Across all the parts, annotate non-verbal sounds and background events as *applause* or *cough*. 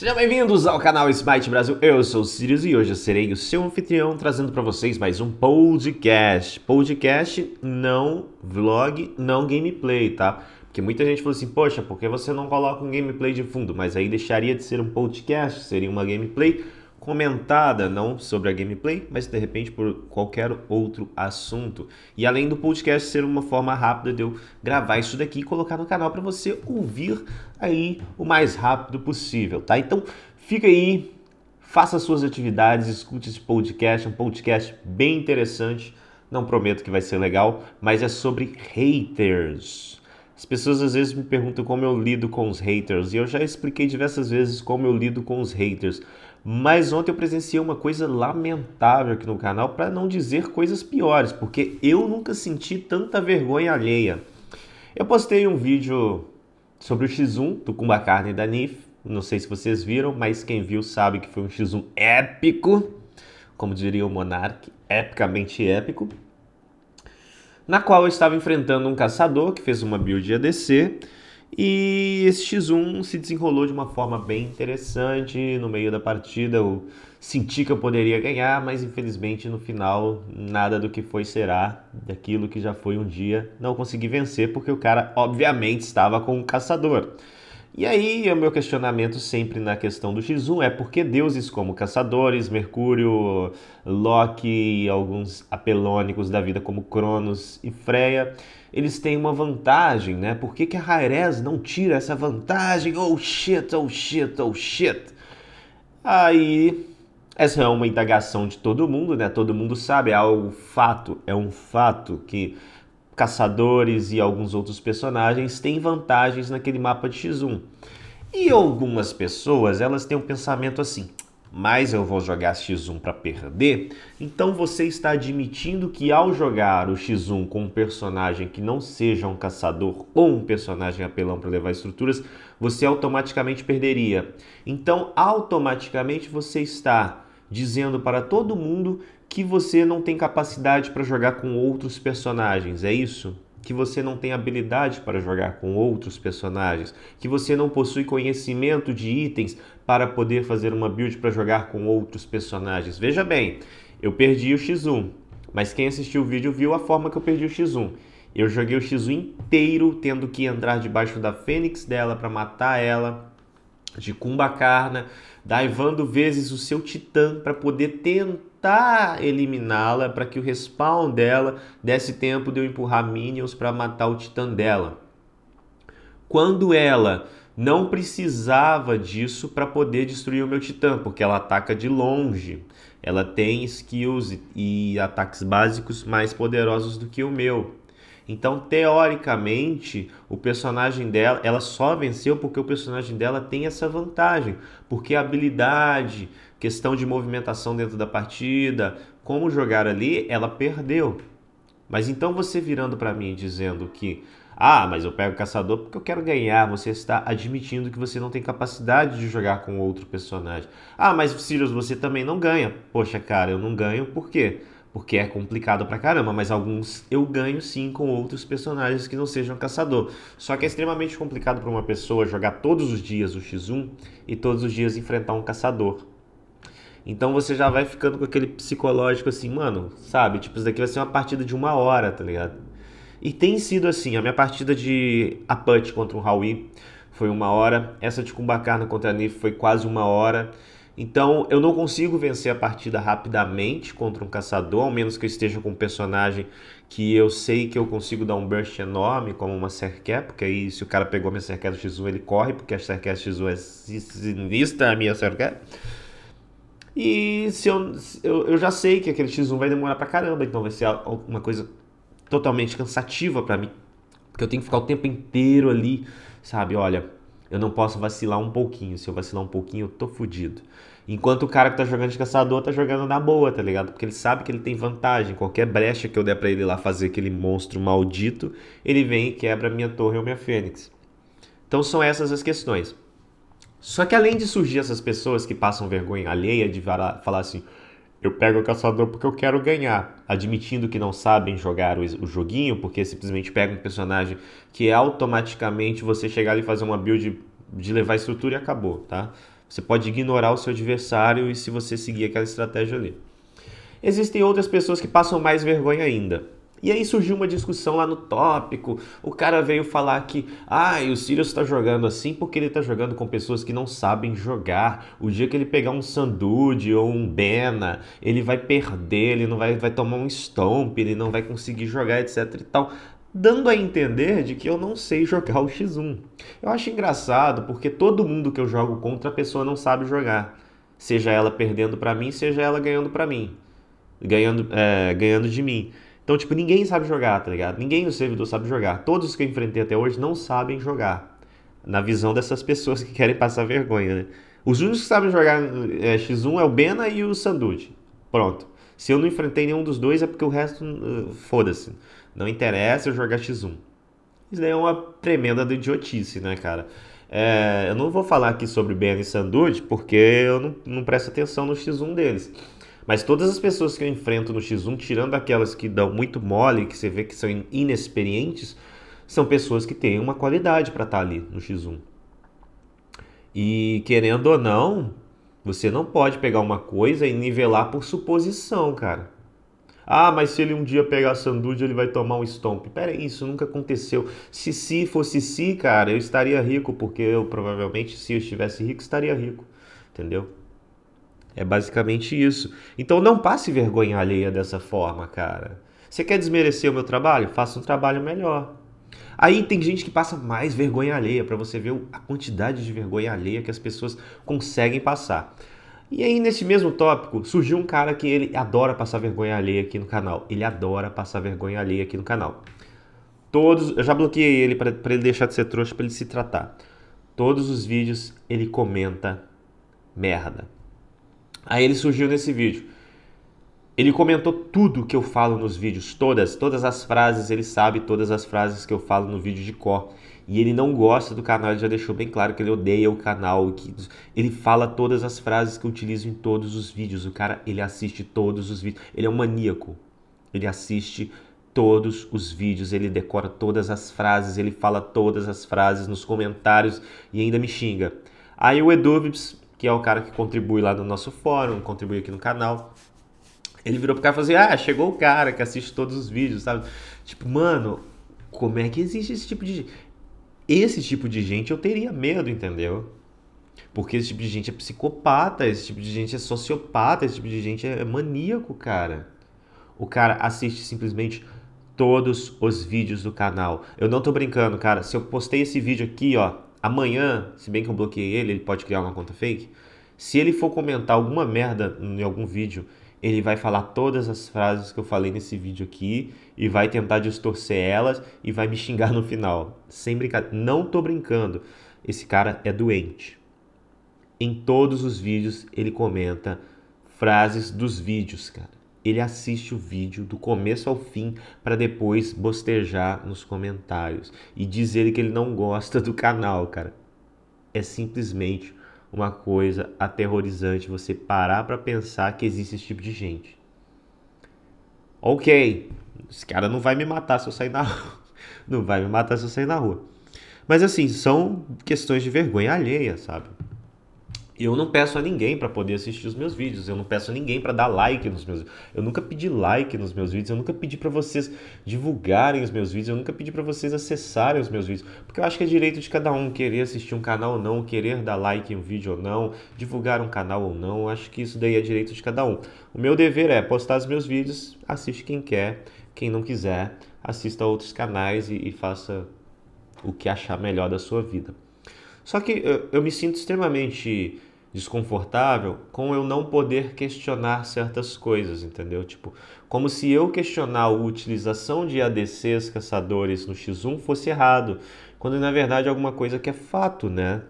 Sejam bem-vindos ao canal Smite Brasil, eu sou o Sirius e hoje eu serei o seu anfitrião trazendo para vocês mais um podcast. Podcast não vlog, não gameplay, tá? Porque muita gente falou assim, poxa, por que você não coloca um gameplay de fundo? Mas aí deixaria de ser um podcast, seria uma gameplay, comentada, não sobre a gameplay, mas de repente por qualquer outro assunto. E além do podcast ser uma forma rápida de eu gravar isso daqui e colocar no canal para você ouvir aí o mais rápido possível, tá? Então fica aí, faça suas atividades, escute esse podcast, um podcast bem interessante. Não prometo que vai ser legal, mas é sobre haters. As pessoas às vezes me perguntam como eu lido com os haters, e eu já expliquei diversas vezes como eu lido com os haters. Mas ontem eu presenciei uma coisa lamentável aqui no canal, para não dizer coisas piores, porque eu nunca senti tanta vergonha alheia. Eu postei um vídeo sobre o X1 do Carne da NIF, não sei se vocês viram, mas quem viu sabe que foi um X1 épico, como diria o Monark, epicamente épico, na qual eu estava enfrentando um caçador que fez uma build ADC, e esse X1 se desenrolou de uma forma bem interessante no meio da partida. Eu senti que eu poderia ganhar, mas infelizmente no final nada do que foi será daquilo que já foi um dia. Não consegui vencer porque o cara obviamente estava com um caçador. E aí, o meu questionamento sempre na questão do X1 é por que deuses como Caçadores, Mercúrio, Loki e alguns apelônicos da vida como Cronos e Freya, eles têm uma vantagem, né? Por que, que a Haerez não tira essa vantagem? Oh shit, oh shit, oh shit. Aí essa é uma indagação de todo mundo, né? Todo mundo sabe, é algo fato, é um fato que caçadores e alguns outros personagens têm vantagens naquele mapa de X1. E algumas pessoas, elas têm um pensamento assim: mas eu vou jogar X1 para perder, então você está admitindo que ao jogar o X1 com um personagem que não seja um caçador ou um personagem apelão para levar estruturas, você automaticamente perderia. Então, automaticamente você está dizendo para todo mundo que você não tem capacidade para jogar com outros personagens, é isso? Que você não tem habilidade para jogar com outros personagens, que você não possui conhecimento de itens para poder fazer uma build para jogar com outros personagens. Veja bem, eu perdi o X1, mas quem assistiu o vídeo viu a forma que eu perdi o X1. Eu joguei o X1 inteiro tendo que entrar debaixo da fênix dela para matar ela, de Kumbakarna, daivando vezes o seu titã para poder tentar tentar eliminá-la para que o respawn dela desse tempo de eu empurrar minions para matar o titã dela. Quando ela não precisava disso para poder destruir o meu titã, porque ela ataca de longe. Ela tem skills e ataques básicos mais poderosos do que o meu. Então, teoricamente, o personagem dela, ela só venceu porque o personagem dela tem essa vantagem, porque a habilidade, questão de movimentação dentro da partida, como jogar ali, ela perdeu. Mas então você virando para mim dizendo que ah, mas eu pego o caçador porque eu quero ganhar. Você está admitindo que você não tem capacidade de jogar com outro personagem. Ah, mas Sirius, você também não ganha. Poxa, cara, eu não ganho por quê? porque é complicado pra caramba, mas alguns eu ganho sim com outros personagens que não sejam caçador. Só que é extremamente complicado para uma pessoa jogar todos os dias o X1 e todos os dias enfrentar um caçador. Então você já vai ficando com aquele psicológico assim, mano, sabe? Tipo, isso daqui vai ser uma partida de uma hora, tá ligado? E tem sido assim, a minha partida de Apache contra um Howie foi uma hora, essa de Kumbakarna contra a Nif foi quase uma hora. Então eu não consigo vencer a partida rapidamente contra um caçador, ao menos que eu esteja com um personagem que eu sei que eu consigo dar um burst enorme, como uma Serqué, porque aí se o cara pegou minha Serqué X1 ele corre, porque a Serqué X1 é sinistra a minha Serqué. E se eu, eu, eu já sei que aquele X1 vai demorar pra caramba, então vai ser uma coisa totalmente cansativa para mim, porque eu tenho que ficar o tempo inteiro ali, sabe? Olha, eu não posso vacilar um pouquinho. Se eu vacilar um pouquinho, eu tô fudido. Enquanto o cara que tá jogando de caçador tá jogando na boa, tá ligado? Porque ele sabe que ele tem vantagem. Qualquer brecha que eu der para ele lá fazer aquele monstro maldito, ele vem e quebra minha torre ou minha fênix. Então são essas as questões. Só que além de surgir essas pessoas que passam vergonha alheia de falar assim, eu pego o caçador porque eu quero ganhar, admitindo que não sabem jogar o, o joguinho, porque simplesmente pega um personagem que é automaticamente você chegar ali e fazer uma build de levar estrutura e acabou, tá? Você pode ignorar o seu adversário e se você seguir aquela estratégia ali. Existem outras pessoas que passam mais vergonha ainda. E aí surgiu uma discussão lá no tópico. O cara veio falar que, ah, o Sirius está jogando assim porque ele está jogando com pessoas que não sabem jogar. O dia que ele pegar um Sandude ou um Bena, ele vai perder, ele não vai, vai tomar um Stomp, ele não vai conseguir jogar, etc e tal. Dando a entender de que eu não sei jogar o X1. Eu acho engraçado porque todo mundo que eu jogo contra a pessoa não sabe jogar. Seja ela perdendo para mim, seja ela ganhando para mim. Ganhando, é, ganhando de mim. Então, tipo, ninguém sabe jogar, tá ligado? Ninguém no servidor sabe jogar. Todos que eu enfrentei até hoje não sabem jogar. Na visão dessas *laughs* pessoas que querem passar vergonha, né? Os únicos que sabem jogar é, X1 é o Bena e o Sandude. Pronto. Se eu não enfrentei nenhum dos dois é porque o resto, uh, foda-se. Não interessa eu jogar X1. Isso daí é uma tremenda idiotice, né, cara? É, eu não vou falar aqui sobre Bena e Sandude porque eu não, não presto atenção no X1 deles. Mas todas as pessoas que eu enfrento no X1, tirando aquelas que dão muito mole, que você vê que são inexperientes, são pessoas que têm uma qualidade para estar tá ali no X1. E querendo ou não, você não pode pegar uma coisa e nivelar por suposição, cara. Ah, mas se ele um dia pegar sanduíche, ele vai tomar um stomp. Pera aí, isso nunca aconteceu. Se se fosse se, cara, eu estaria rico, porque eu provavelmente, se eu estivesse rico, estaria rico. Entendeu? É basicamente isso. Então não passe vergonha alheia dessa forma, cara. Você quer desmerecer o meu trabalho? Faça um trabalho melhor. Aí tem gente que passa mais vergonha alheia, para você ver a quantidade de vergonha alheia que as pessoas conseguem passar. E aí, nesse mesmo tópico, surgiu um cara que ele adora passar vergonha alheia aqui no canal. Ele adora passar vergonha alheia aqui no canal. Todos, eu já bloqueei ele para ele deixar de ser trouxa, para ele se tratar. Todos os vídeos ele comenta merda. Aí ele surgiu nesse vídeo. Ele comentou tudo que eu falo nos vídeos, todas, todas as frases, ele sabe todas as frases que eu falo no vídeo de cor. E ele não gosta do canal, ele já deixou bem claro que ele odeia o canal, que ele fala todas as frases que eu utilizo em todos os vídeos. O cara, ele assiste todos os vídeos. Ele é um maníaco. Ele assiste todos os vídeos, ele decora todas as frases, ele fala todas as frases nos comentários e ainda me xinga. Aí o Edubs que é o cara que contribui lá no nosso fórum, contribui aqui no canal. Ele virou pro cara e falou assim: Ah, chegou o cara que assiste todos os vídeos, sabe? Tipo, mano, como é que existe esse tipo de. Esse tipo de gente eu teria medo, entendeu? Porque esse tipo de gente é psicopata, esse tipo de gente é sociopata, esse tipo de gente é maníaco, cara. O cara assiste simplesmente todos os vídeos do canal. Eu não tô brincando, cara. Se eu postei esse vídeo aqui, ó, amanhã, se bem que eu bloqueei ele, ele pode criar uma conta fake. Se ele for comentar alguma merda em algum vídeo, ele vai falar todas as frases que eu falei nesse vídeo aqui e vai tentar distorcer elas e vai me xingar no final. Sem brincadeira, não tô brincando. Esse cara é doente. Em todos os vídeos ele comenta frases dos vídeos, cara ele assiste o vídeo do começo ao fim para depois bostejar nos comentários e dizer que ele não gosta do canal, cara. É simplesmente uma coisa aterrorizante você parar para pensar que existe esse tipo de gente. OK, esse cara não vai me matar se eu sair na rua. *laughs* Não vai me matar se eu sair na rua. Mas assim, são questões de vergonha alheia, sabe? Eu não peço a ninguém para poder assistir os meus vídeos, eu não peço a ninguém para dar like nos meus Eu nunca pedi like nos meus vídeos, eu nunca pedi para vocês divulgarem os meus vídeos, eu nunca pedi para vocês acessarem os meus vídeos, porque eu acho que é direito de cada um querer assistir um canal ou não, querer dar like em um vídeo ou não, divulgar um canal ou não, eu acho que isso daí é direito de cada um. O meu dever é postar os meus vídeos, assiste quem quer, quem não quiser, assista a outros canais e, e faça o que achar melhor da sua vida. Só que eu, eu me sinto extremamente desconfortável com eu não poder questionar certas coisas, entendeu? Tipo, como se eu questionar a utilização de ADCs caçadores no X1 fosse errado, quando na verdade é alguma coisa que é fato, né?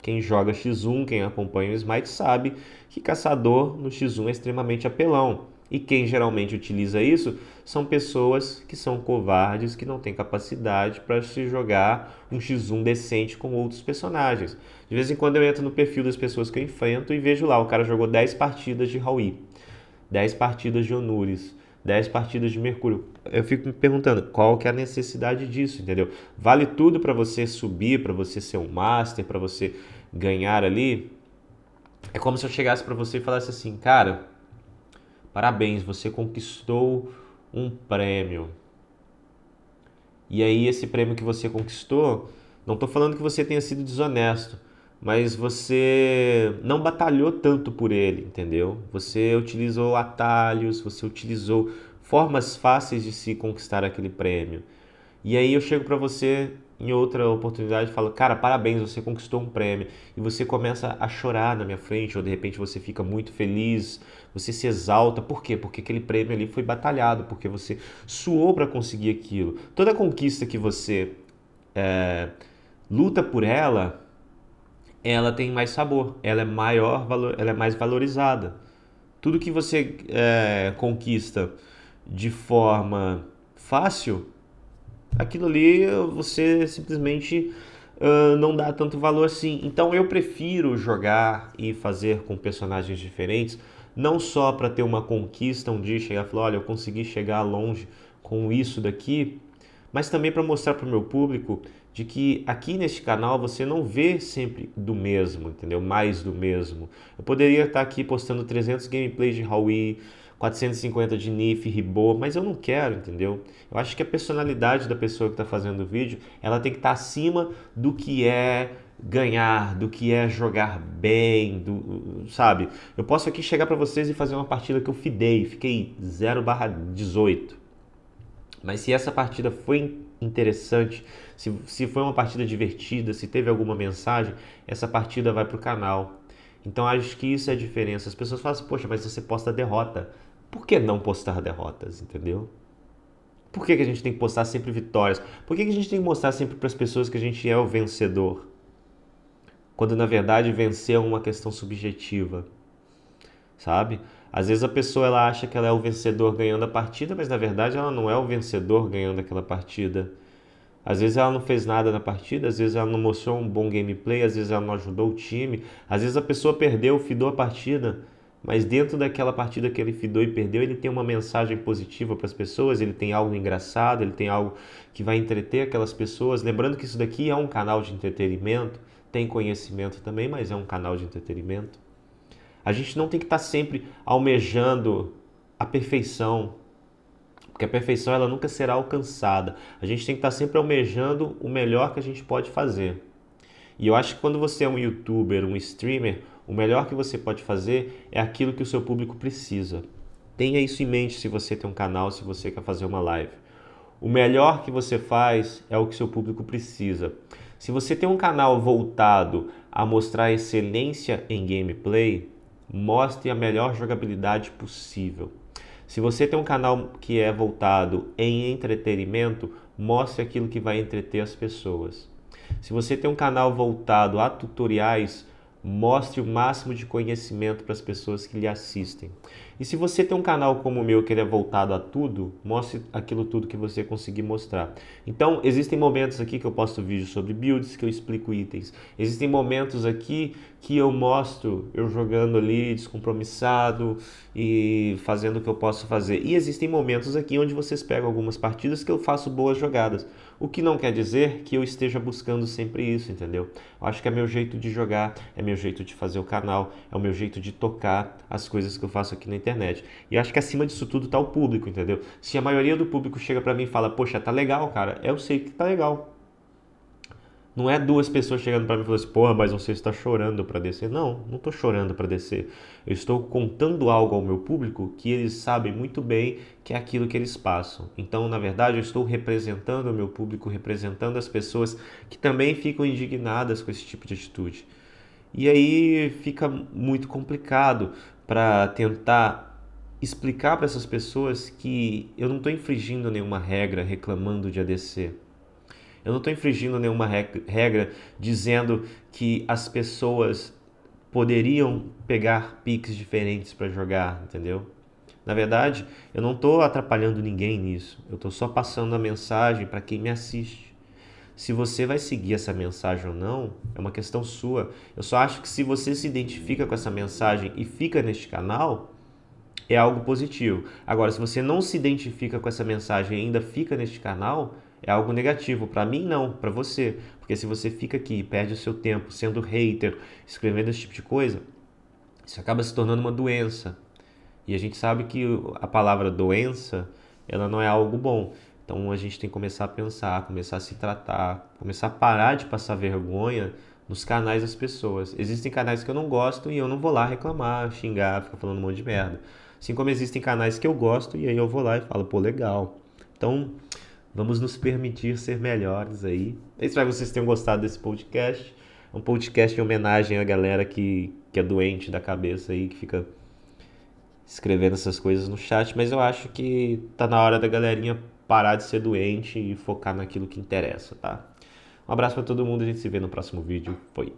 Quem joga X1, quem acompanha o Smite sabe que caçador no X1 é extremamente apelão. E quem geralmente utiliza isso são pessoas que são covardes, que não têm capacidade para se jogar um x1 decente com outros personagens. De vez em quando eu entro no perfil das pessoas que eu enfrento e vejo lá, o cara jogou 10 partidas de Raui, 10 partidas de Onuris, 10 partidas de Mercúrio. Eu fico me perguntando, qual que é a necessidade disso, entendeu? Vale tudo para você subir, para você ser um master, para você ganhar ali? É como se eu chegasse para você e falasse assim, cara, Parabéns, você conquistou um prêmio. E aí, esse prêmio que você conquistou, não estou falando que você tenha sido desonesto, mas você não batalhou tanto por ele, entendeu? Você utilizou atalhos, você utilizou formas fáceis de se conquistar aquele prêmio. E aí eu chego para você em outra oportunidade fala, cara, parabéns, você conquistou um prêmio. E você começa a chorar na minha frente, ou de repente você fica muito feliz, você se exalta. Por quê? Porque aquele prêmio ali foi batalhado, porque você suou para conseguir aquilo. Toda conquista que você é, luta por ela, ela tem mais sabor, ela é maior, ela é mais valorizada. Tudo que você é, conquista de forma fácil aquilo ali você simplesmente uh, não dá tanto valor assim. Então eu prefiro jogar e fazer com personagens diferentes, não só para ter uma conquista um dia, chegar e falar, olha, eu consegui chegar longe com isso daqui, mas também para mostrar para o meu público de que aqui neste canal você não vê sempre do mesmo, entendeu? Mais do mesmo. Eu poderia estar aqui postando 300 gameplays de Huawei, 450 de NIF, RIBO, mas eu não quero, entendeu? Eu acho que a personalidade da pessoa que está fazendo o vídeo, ela tem que estar tá acima do que é ganhar, do que é jogar bem, do, sabe? Eu posso aqui chegar para vocês e fazer uma partida que eu fidei, fiquei 0/18. Mas se essa partida foi interessante, se, se foi uma partida divertida, se teve alguma mensagem, essa partida vai para o canal. Então acho que isso é a diferença. As pessoas falam assim, poxa, mas você posta derrota por que não postar derrotas, entendeu? Por que, que a gente tem que postar sempre vitórias? Por que, que a gente tem que mostrar sempre para as pessoas que a gente é o vencedor? Quando na verdade vencer é uma questão subjetiva, sabe? Às vezes a pessoa ela acha que ela é o vencedor ganhando a partida, mas na verdade ela não é o vencedor ganhando aquela partida. Às vezes ela não fez nada na partida, às vezes ela não mostrou um bom gameplay, às vezes ela não ajudou o time, às vezes a pessoa perdeu, fidou a partida mas dentro daquela partida que ele fidou e perdeu, ele tem uma mensagem positiva para as pessoas, ele tem algo engraçado, ele tem algo que vai entreter aquelas pessoas. Lembrando que isso daqui é um canal de entretenimento, tem conhecimento também, mas é um canal de entretenimento. A gente não tem que estar tá sempre almejando a perfeição, porque a perfeição ela nunca será alcançada. A gente tem que estar tá sempre almejando o melhor que a gente pode fazer. E eu acho que quando você é um youtuber, um streamer, o melhor que você pode fazer é aquilo que o seu público precisa. Tenha isso em mente se você tem um canal, se você quer fazer uma live. O melhor que você faz é o que seu público precisa. Se você tem um canal voltado a mostrar excelência em gameplay, mostre a melhor jogabilidade possível. Se você tem um canal que é voltado em entretenimento, mostre aquilo que vai entreter as pessoas. Se você tem um canal voltado a tutoriais, Mostre o máximo de conhecimento para as pessoas que lhe assistem. E se você tem um canal como o meu que ele é voltado a tudo, mostre aquilo tudo que você conseguir mostrar. Então, existem momentos aqui que eu posto vídeos sobre builds, que eu explico itens. Existem momentos aqui que eu mostro eu jogando ali descompromissado e fazendo o que eu posso fazer. E existem momentos aqui onde vocês pegam algumas partidas que eu faço boas jogadas. O que não quer dizer que eu esteja buscando sempre isso, entendeu? Eu acho que é meu jeito de jogar, é meu jeito de fazer o canal, é o meu jeito de tocar as coisas que eu faço aqui na internet. E acho que acima disso tudo está o público, entendeu? Se a maioria do público chega para mim e fala, poxa, tá legal, cara, eu sei que tá legal. Não é duas pessoas chegando para mim e falando assim, porra, mas você está chorando para descer. Não, não estou chorando para descer. Eu estou contando algo ao meu público que eles sabem muito bem que é aquilo que eles passam. Então, na verdade, eu estou representando o meu público, representando as pessoas que também ficam indignadas com esse tipo de atitude. E aí fica muito complicado para tentar explicar para essas pessoas que eu não estou infringindo nenhuma regra reclamando de ADC. Eu não estou infringindo nenhuma regra dizendo que as pessoas poderiam pegar piques diferentes para jogar, entendeu? Na verdade, eu não estou atrapalhando ninguém nisso. Eu estou só passando a mensagem para quem me assiste. Se você vai seguir essa mensagem ou não, é uma questão sua. Eu só acho que se você se identifica com essa mensagem e fica neste canal, é algo positivo. Agora, se você não se identifica com essa mensagem e ainda fica neste canal, é algo negativo. Para mim, não. Para você. Porque se você fica aqui perde o seu tempo sendo hater, escrevendo esse tipo de coisa, isso acaba se tornando uma doença. E a gente sabe que a palavra doença, ela não é algo bom. Então a gente tem que começar a pensar, começar a se tratar, começar a parar de passar vergonha nos canais das pessoas. Existem canais que eu não gosto e eu não vou lá reclamar, xingar, ficar falando um monte de merda. Assim como existem canais que eu gosto e aí eu vou lá e falo, pô, legal. Então, Vamos nos permitir ser melhores aí. Eu é espero que vocês tenham gostado desse podcast. Um podcast em homenagem à galera que, que é doente da cabeça aí, que fica escrevendo essas coisas no chat. Mas eu acho que tá na hora da galerinha parar de ser doente e focar naquilo que interessa, tá? Um abraço para todo mundo, a gente se vê no próximo vídeo. Foi.